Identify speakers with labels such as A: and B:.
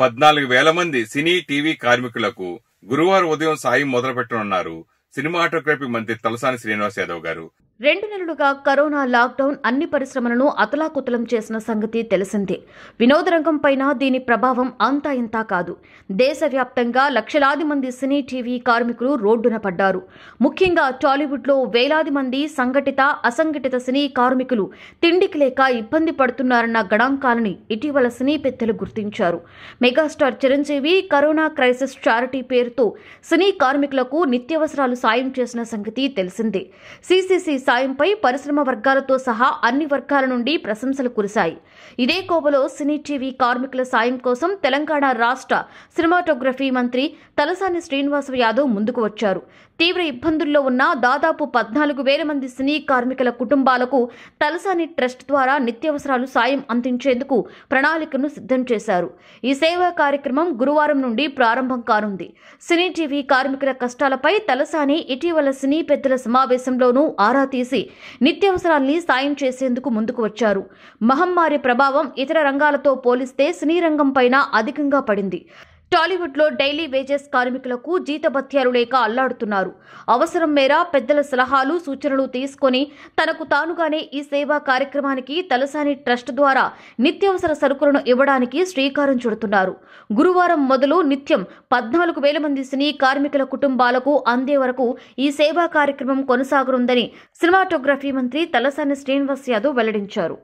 A: పద్నాలుగు వేల మంది సినీ టీవీ కార్మికులకు గురువారం ఉదయం సాయం మొదలుపెట్టనున్నారు సినిమాటోగ్రఫీ మంత్రి తలసాని శ్రీనివాస్ యాదవ్ గారు
B: రెండు నెలలుగా కరోనా లాక్డౌన్ అన్ని పరిశ్రమలను అతలాకుతలం చేసిన సంగతి తెలిసిందే వినోద రంగం పైన దీని ప్రభావం అంతా ఇంతా కాదు దేశవ్యాప్తంగా లక్షలాది మంది సినీ టీవీ కార్మికులు రోడ్డున పడ్డారు ముఖ్యంగా టాలీవుడ్లో వేలాది మంది సంఘటిత అసంఘటిత సినీ కార్మికులు తిండికి లేక ఇబ్బంది పడుతున్నారన్న గణాంకాలని ఇటీవల సినీ పెద్దలు గుర్తించారు megastar Chiranjeevi corona crisis charity పేరుతో సినీ కార్మికులకు నిత్యావసరాలు సాయం చేసిన సంగతి తెలిసిందే సిసిసి సాయంపై పరిశ్రమ వర్గాలతో సహా అన్ని వర్గాల నుండి ప్రశంసలు కురిశాయి ఇదే కోవలో సినీ టీవీ కార్మికుల సాయం కోసం తెలంగాణ రాష్ట్ర సినిమాటోగ్రఫీ మంత్రి తలసాని శ్రీనివాస యాదవ్ ముందుకు వచ్చారు తీవ్ర ఇబ్బందుల్లో ఉన్న దాదాపు పద్నాలుగు వేల మంది సినీ కార్మికుల కుటుంబాలకు తలసాని ట్రస్ట్ ద్వారా నిత్యావసరాలు సాయం అందించేందుకు ప్రణాళికను సిద్ధం చేశారు ఈ సేవా కార్యక్రమం గురువారం నుండి ప్రారంభం కానుంది సినీ టీవీ కార్మికుల కష్టాలపై తలసాని ఇటీవల సినీ పెద్దల సమావేశంలోనూ ఆరా తీసి నిత్యావసరాల్ని సాయం చేసేందుకు ముందుకు వచ్చారు మహమ్మారి ప్రభావం ఇతర రంగాలతో పోలిస్తే సినీ రంగంపైన అధికంగా పడింది టాలీవుడ్లో డైలీ వేజెస్ కార్మికులకు జీతభత్యాలు లేక అల్లాడుతున్నారు అవసరం మేర పెద్దల సలహాలు సూచనలు తీసుకొని తనకు తానుగానే ఈ సేవా కార్యక్రమానికి తలసాని ట్రస్ట్ ద్వారా నిత్యావసర సరుకులను ఇవ్వడానికి శ్రీకారం చుడుతున్నారు గురువారం మొదలు నిత్యం పద్నాలుగు వేల మంది సినీ కార్మికుల కుటుంబాలకు అందే వరకు ఈ సేవా కార్యక్రమం కొనసాగనుందని సినిమాటోగ్రఫీ మంత్రి తలసాని శ్రీనివాస్ యాదవ్ వెల్లడించారు